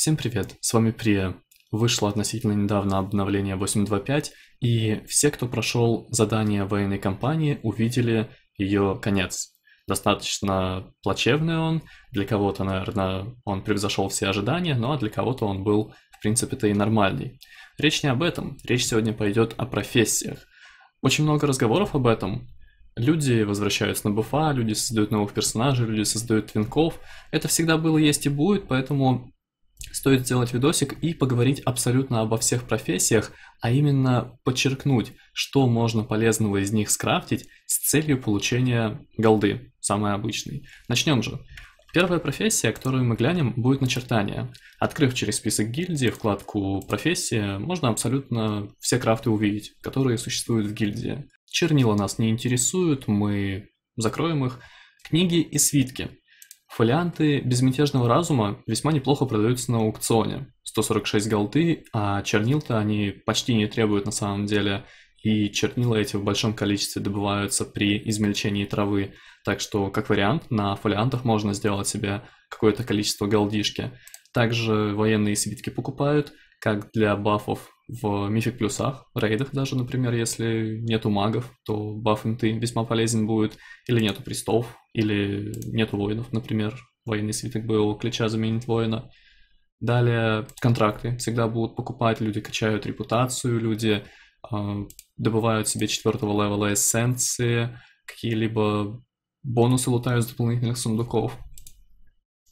Всем привет, с вами Прия. Вышло относительно недавно обновление 8.2.5, и все, кто прошел задание военной кампании, увидели ее конец. Достаточно плачевный он, для кого-то, наверное, он превзошел все ожидания, но ну, а для кого-то он был, в принципе-то, и нормальный. Речь не об этом, речь сегодня пойдет о профессиях. Очень много разговоров об этом, Люди возвращаются на буфа, люди создают новых персонажей, люди создают твинков. Это всегда было, есть и будет, поэтому стоит сделать видосик и поговорить абсолютно обо всех профессиях, а именно подчеркнуть, что можно полезного из них скрафтить с целью получения голды, самой обычной. Начнем же. Первая профессия, которую мы глянем, будет начертание. Открыв через список гильдии вкладку «Профессия», можно абсолютно все крафты увидеть, которые существуют в гильдии. Чернила нас не интересуют, мы закроем их. Книги и свитки. Фолианты безмятежного разума весьма неплохо продаются на аукционе. 146 голды, а чернил-то они почти не требуют на самом деле, и чернила эти в большом количестве добываются при измельчении травы, так что, как вариант, на фолиантах можно сделать себе какое-то количество голдишки. Также военные свитки покупают, как для бафов в мифик плюсах, рейдах даже, например, если нету магов, то баф ты весьма полезен будет, или нету престов, или нету воинов, например, военный свиток был, клича заменит воина. Далее контракты всегда будут покупать, люди качают репутацию, люди э, добывают себе четвертого левела эссенции, какие-либо бонусы лутают с дополнительных сундуков,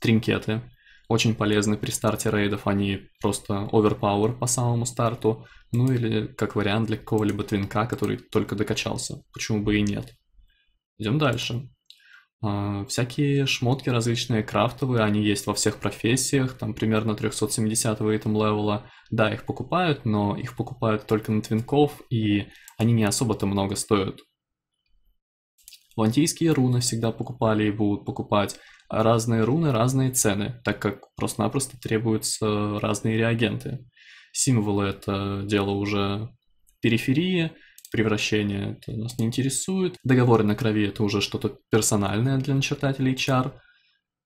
тринкеты, очень полезны при старте рейдов, они просто overpower по самому старту, ну или как вариант для какого-либо твинка, который только докачался, почему бы и нет. Идем дальше. А, всякие шмотки различные крафтовые, они есть во всех профессиях, там примерно 370 итем левела. Да, их покупают, но их покупают только на твинков, и они не особо-то много стоят. Вантийские руны всегда покупали и будут покупать. разные руны, разные цены, так как просто-напросто требуются разные реагенты. Символы – это дело уже периферии, превращение это нас не интересует. Договоры на крови – это уже что-то персональное для начертателей чар.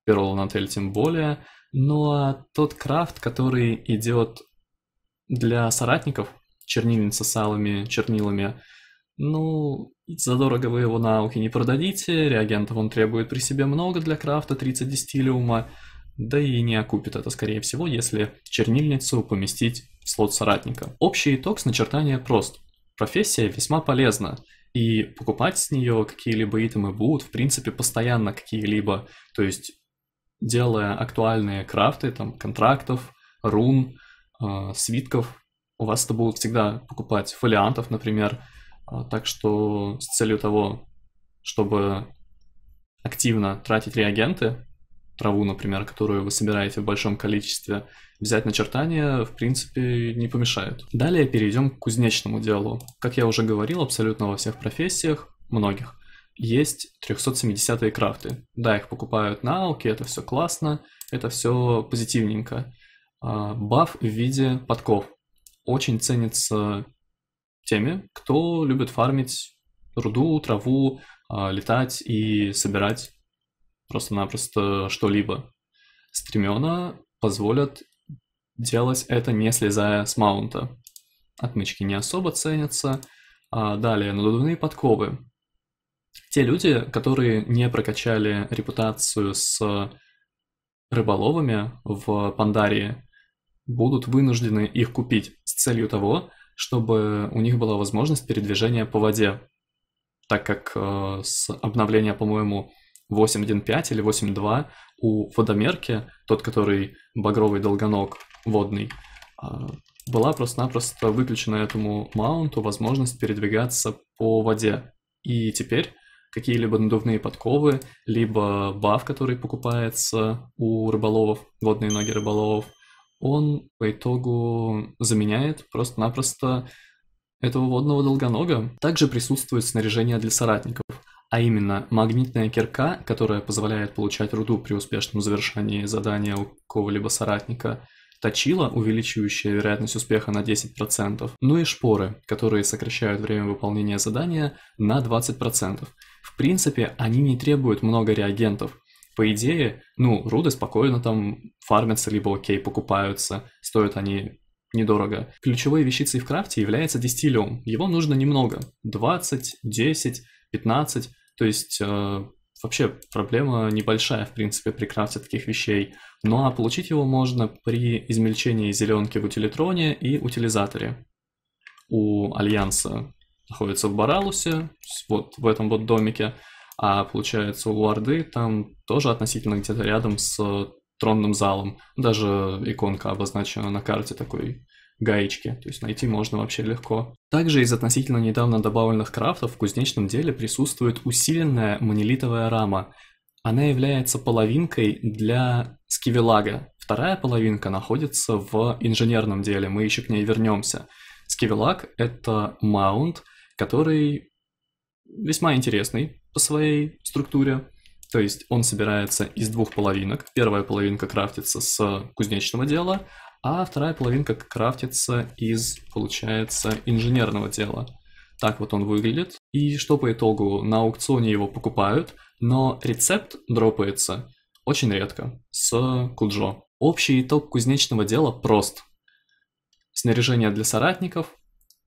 Перл на тем более. Ну а тот крафт, который идет для соратников, чернильница с алыми чернилами, ну, Задорого вы его на ауке не продадите, реагентов он требует при себе много для крафта, 30 дистиллиума, да и не окупит это, скорее всего, если чернильницу поместить в слот соратника. Общий итог с начертания прост. Профессия весьма полезна, и покупать с нее какие-либо итемы будут, в принципе, постоянно какие-либо, то есть делая актуальные крафты, там, контрактов, рун, э, свитков, у вас это будут всегда покупать фолиантов, например, а, так что с целью того, чтобы активно тратить реагенты, траву, например, которую вы собираете в большом количестве, взять начертания, в принципе, не помешает. Далее перейдем к кузнечному делу. Как я уже говорил, абсолютно во всех профессиях, многих, есть 370-е крафты. Да, их покупают на ауке, это все классно, это все позитивненько. А, баф в виде подков. Очень ценится теми, кто любит фармить руду, траву, а, летать и собирать просто-напросто что-либо. Стремена позволят делать это не слезая с маунта. Отмычки не особо ценятся. А далее, надувные подковы. Те люди, которые не прокачали репутацию с рыболовами в Пандарии, будут вынуждены их купить с целью того, чтобы у них была возможность передвижения по воде, так как э, с обновления, по-моему, 8.1.5 или 8.2 у водомерки, тот, который багровый долгоног водный, э, была просто-напросто выключена этому маунту возможность передвигаться по воде. И теперь какие-либо надувные подковы, либо баф, который покупается у рыболовов, водные ноги рыболовов – он по итогу заменяет просто-напросто этого водного долгонога. Также присутствует снаряжение для соратников, а именно магнитная кирка, которая позволяет получать руду при успешном завершении задания у кого-либо соратника, точила, увеличивающая вероятность успеха на 10%, ну и шпоры, которые сокращают время выполнения задания на 20%. В принципе, они не требуют много реагентов, по идее, ну, руды спокойно там фармятся, либо окей, покупаются, стоят они недорого. Ключевой вещицей в крафте является дистиллиум. Его нужно немного. 20, 10, 15. То есть э, вообще проблема небольшая, в принципе, при крафте таких вещей. Ну а получить его можно при измельчении зеленки в утилитроне и утилизаторе. У Альянса находится в Баралусе, вот в этом вот домике. А получается, у Орды там тоже относительно где-то рядом с тронным залом. Даже иконка обозначена на карте такой гаечки, то есть найти можно вообще легко. Также из относительно недавно добавленных крафтов в кузнечном деле присутствует усиленная монолитовая рама. Она является половинкой для скивелага. Вторая половинка находится в инженерном деле, мы еще к ней вернемся. Скивелаг — это маунт, который весьма интересный, по своей структуре. То есть он собирается из двух половинок. Первая половинка крафтится с кузнечного дела, а вторая половинка крафтится из, получается, инженерного дела. Так вот он выглядит. И что по итогу? На аукционе его покупают, но рецепт дропается очень редко с куджо. Общий итог кузнечного дела прост. Снаряжение для соратников,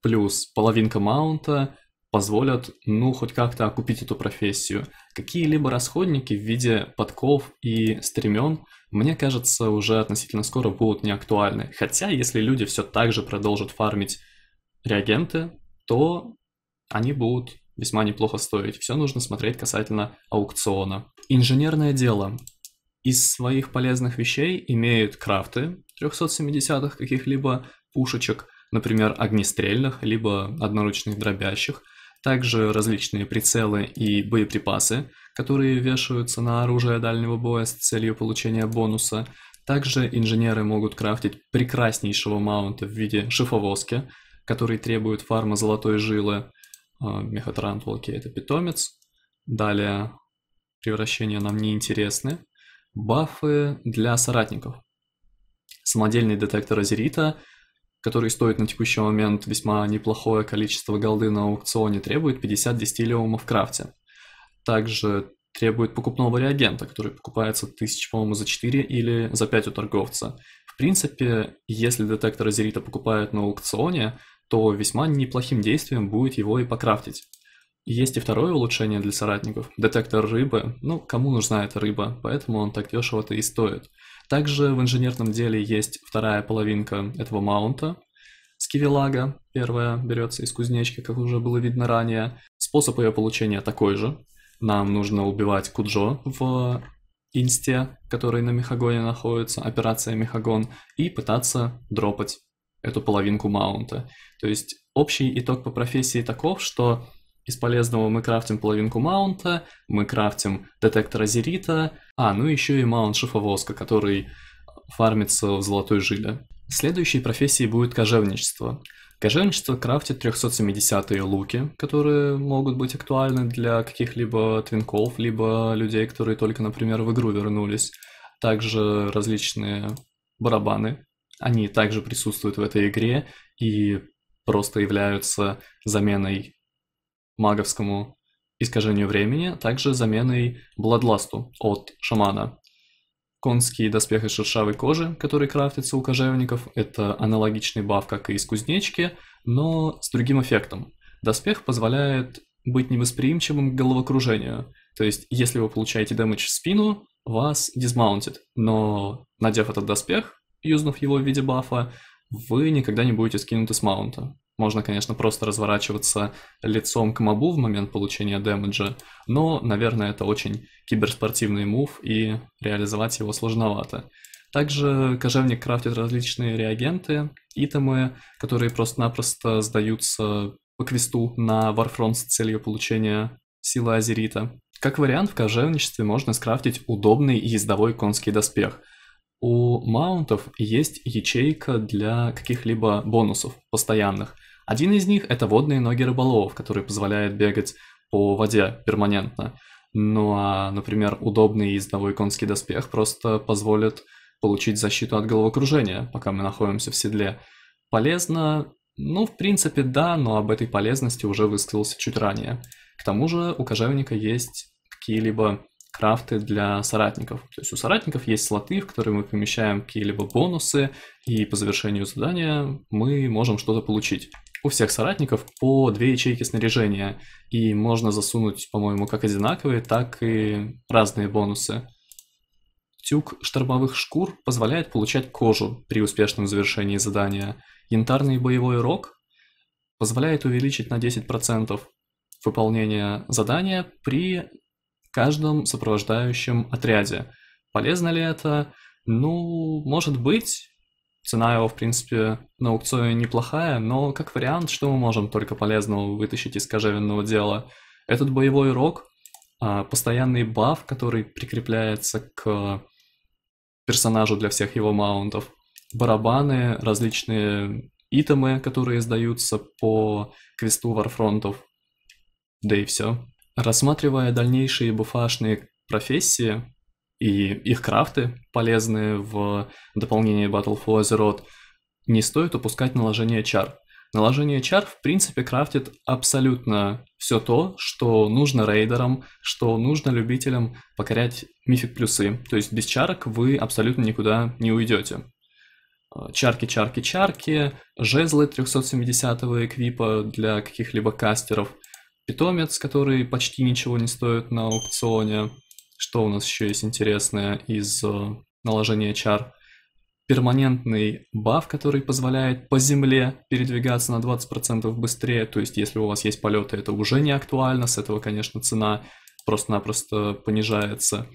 плюс половинка маунта, позволят, ну, хоть как-то окупить эту профессию. Какие-либо расходники в виде подков и стремен, мне кажется, уже относительно скоро будут неактуальны. Хотя, если люди все так же продолжат фармить реагенты, то они будут весьма неплохо стоить. Все нужно смотреть касательно аукциона. Инженерное дело. Из своих полезных вещей имеют крафты 370-х каких-либо пушечек, например, огнестрельных, либо одноручных дробящих – также различные прицелы и боеприпасы, которые вешаются на оружие дальнего боя с целью получения бонуса. Также инженеры могут крафтить прекраснейшего маунта в виде шифовозки, который требует фарма золотой жилы. А, Мехатарантул, это питомец. Далее превращения нам не интересны. Бафы для соратников. Самодельный детектор азерита – который стоит на текущий момент весьма неплохое количество голды на аукционе, требует 50 дистиллиума в крафте. Также требует покупного реагента, который покупается тысяч, по-моему, за 4 или за 5 у торговца. В принципе, если детектор азерита покупают на аукционе, то весьма неплохим действием будет его и покрафтить. Есть и второе улучшение для соратников – детектор рыбы. Ну, кому нужна эта рыба, поэтому он так дешево-то и стоит. Также в инженерном деле есть вторая половинка этого маунта, скивилага. Первая берется из кузнечки, как уже было видно ранее. Способ ее получения такой же. Нам нужно убивать Куджо в инсте, который на Мехагоне находится, операция Мехагон, и пытаться дропать эту половинку маунта. То есть общий итог по профессии таков, что из полезного мы крафтим половинку маунта, мы крафтим детектор азерита, а, ну еще и маунт шифовозка, который фармится в золотой жиле. Следующей профессией будет кожевничество. Кожевничество крафтит 370-е луки, которые могут быть актуальны для каких-либо твинков, либо людей, которые только, например, в игру вернулись. Также различные барабаны, они также присутствуют в этой игре и просто являются заменой маговскому искажению времени, а также заменой Бладласту от шамана. Конский доспех из шершавой кожи, который крафтится у кожевников, это аналогичный баф, как и из кузнечки, но с другим эффектом. Доспех позволяет быть невосприимчивым к головокружению, то есть если вы получаете дэмэдж в спину, вас дизмаунтит, но надев этот доспех, юзнув его в виде бафа, вы никогда не будете скинуты с маунта. Можно, конечно, просто разворачиваться лицом к мобу в момент получения дэмэджа, но, наверное, это очень киберспортивный мув, и реализовать его сложновато. Также кожевник крафтит различные реагенты, итемы, которые просто-напросто сдаются по квесту на Warfront с целью получения силы Азерита. Как вариант, в кожевничестве можно скрафтить удобный ездовой конский доспех – у маунтов есть ячейка для каких-либо бонусов постоянных. Один из них это водные ноги рыболовов, который позволяет бегать по воде перманентно. Ну а, например, удобный ездовой конский доспех просто позволит получить защиту от головокружения, пока мы находимся в седле. Полезно? Ну, в принципе, да, но об этой полезности уже высказался чуть ранее. К тому же у кожевника есть какие-либо крафты для соратников. То есть у соратников есть слоты, в которые мы помещаем какие-либо бонусы, и по завершению задания мы можем что-то получить. У всех соратников по две ячейки снаряжения, и можно засунуть, по-моему, как одинаковые, так и разные бонусы. Тюк штормовых шкур позволяет получать кожу при успешном завершении задания. Янтарный боевой рог позволяет увеличить на 10% выполнение задания при каждом сопровождающем отряде. Полезно ли это? Ну, может быть. Цена его, в принципе, на аукционе неплохая, но как вариант, что мы можем только полезного вытащить из кожевенного дела? Этот боевой рог, а, постоянный баф, который прикрепляется к персонажу для всех его маунтов, барабаны, различные итемы, которые издаются по квесту варфронтов, да и все. Рассматривая дальнейшие буфашные профессии и их крафты, полезные в дополнении Battle for Azeroth, не стоит упускать наложение чар. Наложение чар, в принципе, крафтит абсолютно все то, что нужно рейдерам, что нужно любителям покорять мифик плюсы. То есть без чарок вы абсолютно никуда не уйдете. Чарки, чарки, чарки, жезлы 370-го эквипа для каких-либо кастеров – питомец, который почти ничего не стоит на аукционе. Что у нас еще есть интересное из э, наложения чар? Перманентный баф, который позволяет по земле передвигаться на 20% быстрее. То есть, если у вас есть полеты, это уже не актуально. С этого, конечно, цена просто-напросто понижается.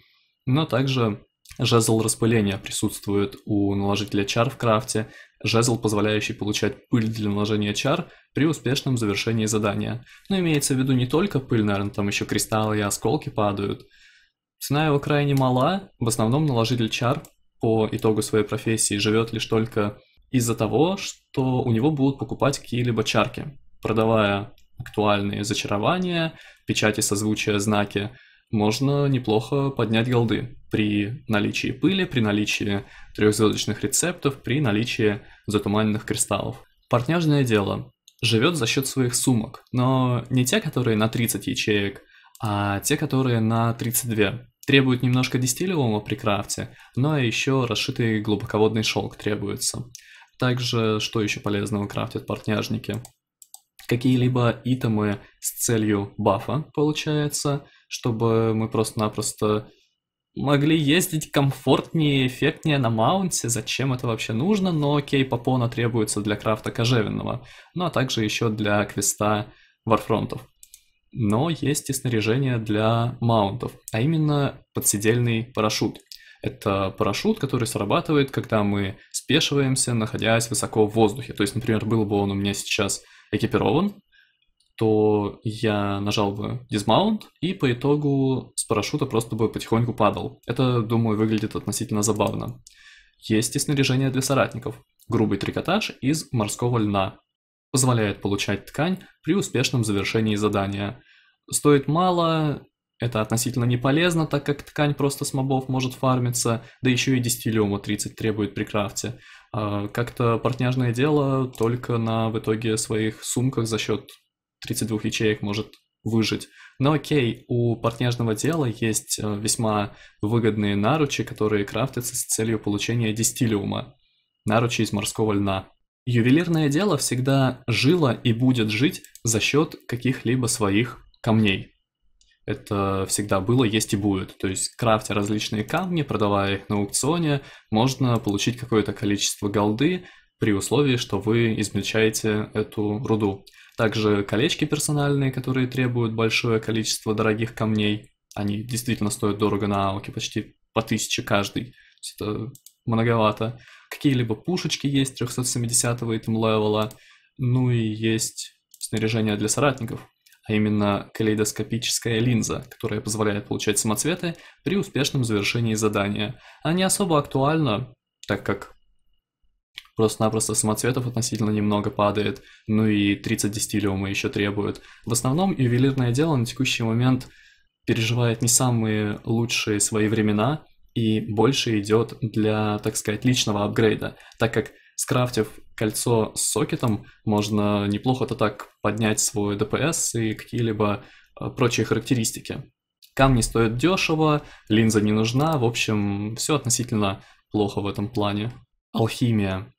Но также жезл распыления присутствует у наложителя чар в крафте жезл, позволяющий получать пыль для наложения чар при успешном завершении задания. Но имеется в виду не только пыль, наверное, там еще кристаллы и осколки падают. Цена его крайне мала, в основном наложитель чар по итогу своей профессии живет лишь только из-за того, что у него будут покупать какие-либо чарки, продавая актуальные зачарования, печати созвучия, знаки, можно неплохо поднять голды при наличии пыли, при наличии трехзвездочных рецептов, при наличии затуманенных кристаллов. Партняжное дело живет за счет своих сумок, но не те, которые на 30 ячеек, а те, которые на 32. Требуют немножко дистиллиума при крафте, но еще расшитый глубоководный шелк требуется. Также, что еще полезного крафтят партняжники? Какие-либо итемы с целью бафа, получается – чтобы мы просто-напросто могли ездить комфортнее, эффектнее на маунте, зачем это вообще нужно, но окей, попона требуется для крафта кожевенного, ну а также еще для квеста варфронтов. Но есть и снаряжение для маунтов, а именно подседельный парашют. Это парашют, который срабатывает, когда мы спешиваемся, находясь высоко в воздухе. То есть, например, был бы он у меня сейчас экипирован, то я нажал бы dismount и по итогу с парашюта просто бы потихоньку падал. Это, думаю, выглядит относительно забавно. Есть и снаряжение для соратников. Грубый трикотаж из морского льна. Позволяет получать ткань при успешном завершении задания. Стоит мало, это относительно не полезно, так как ткань просто с мобов может фармиться, да еще и дистиллиума 30 требует при крафте. А как-то портняжное дело только на в итоге своих сумках за счет 32 ячеек может выжить. Но окей, у партнерного дела есть э, весьма выгодные наручи, которые крафтятся с целью получения дистиллиума. Наручи из морского льна. Ювелирное дело всегда жило и будет жить за счет каких-либо своих камней. Это всегда было, есть и будет. То есть, крафтя различные камни, продавая их на аукционе, можно получить какое-то количество голды при условии, что вы измельчаете эту руду. Также колечки персональные, которые требуют большое количество дорогих камней. Они действительно стоят дорого на ауке, почти по тысяче каждый. Это многовато. Какие-либо пушечки есть 370 итем левела. Ну и есть снаряжение для соратников, а именно калейдоскопическая линза, которая позволяет получать самоцветы при успешном завершении задания. Она не особо актуальна, так как Просто-напросто самоцветов относительно немного падает, ну и 30 дистиллиума еще требуют. В основном ювелирное дело на текущий момент переживает не самые лучшие свои времена и больше идет для, так сказать, личного апгрейда, так как скрафтив кольцо с сокетом, можно неплохо-то так поднять свой ДПС и какие-либо э, прочие характеристики. Камни стоят дешево, линза не нужна, в общем, все относительно плохо в этом плане. Алхимия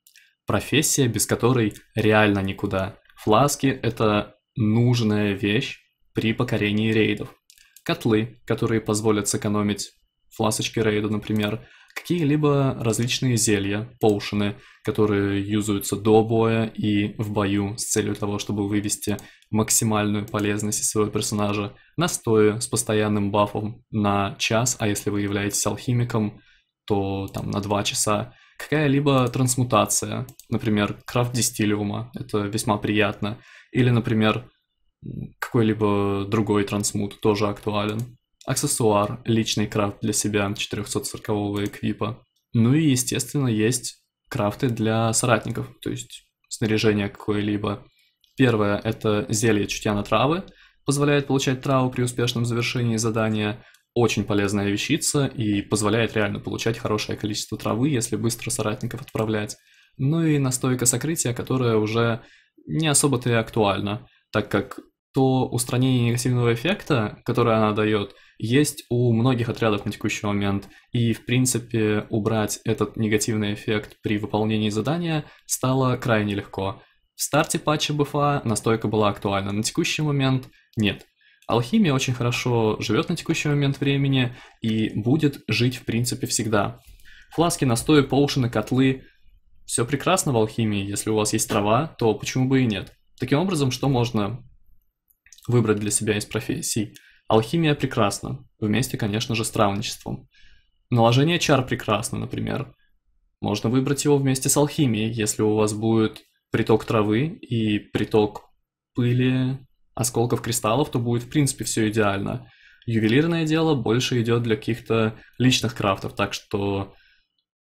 профессия, без которой реально никуда. Фласки – это нужная вещь при покорении рейдов. Котлы, которые позволят сэкономить фласочки рейда, например, какие-либо различные зелья, поушены, которые юзаются до боя и в бою с целью того, чтобы вывести максимальную полезность из своего персонажа, настои с постоянным бафом на час, а если вы являетесь алхимиком, то там на два часа, какая-либо трансмутация, например, крафт дистиллиума, это весьма приятно, или, например, какой-либо другой трансмут тоже актуален. Аксессуар, личный крафт для себя 440-го эквипа. Ну и, естественно, есть крафты для соратников, то есть снаряжение какое-либо. Первое – это зелье чутья на травы, позволяет получать траву при успешном завершении задания, очень полезная вещица и позволяет реально получать хорошее количество травы, если быстро соратников отправлять. Ну и настойка сокрытия, которая уже не особо-то и актуальна, так как то устранение негативного эффекта, которое она дает, есть у многих отрядов на текущий момент. И, в принципе, убрать этот негативный эффект при выполнении задания стало крайне легко. В старте патча БФА настойка была актуальна, на текущий момент нет. Алхимия очень хорошо живет на текущий момент времени и будет жить в принципе всегда. Фласки, настои, поушины, котлы – все прекрасно в алхимии. Если у вас есть трава, то почему бы и нет? Таким образом, что можно выбрать для себя из профессий? Алхимия прекрасна, вместе, конечно же, с травничеством. Наложение чар прекрасно, например. Можно выбрать его вместе с алхимией, если у вас будет приток травы и приток пыли, осколков кристаллов, то будет в принципе все идеально. Ювелирное дело больше идет для каких-то личных крафтов, так что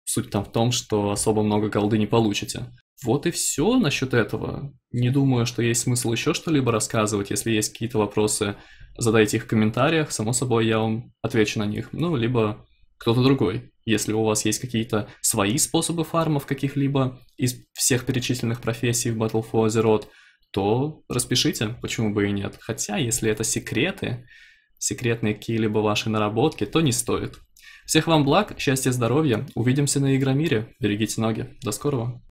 суть там в том, что особо много голды не получите. Вот и все насчет этого. Не думаю, что есть смысл еще что-либо рассказывать. Если есть какие-то вопросы, задайте их в комментариях. Само собой, я вам отвечу на них. Ну, либо кто-то другой. Если у вас есть какие-то свои способы фармов каких-либо из всех перечисленных профессий в Battle for Azeroth, то распишите, почему бы и нет. Хотя, если это секреты, секретные какие-либо ваши наработки, то не стоит. Всех вам благ, счастья, здоровья. Увидимся на Игромире. Берегите ноги. До скорого.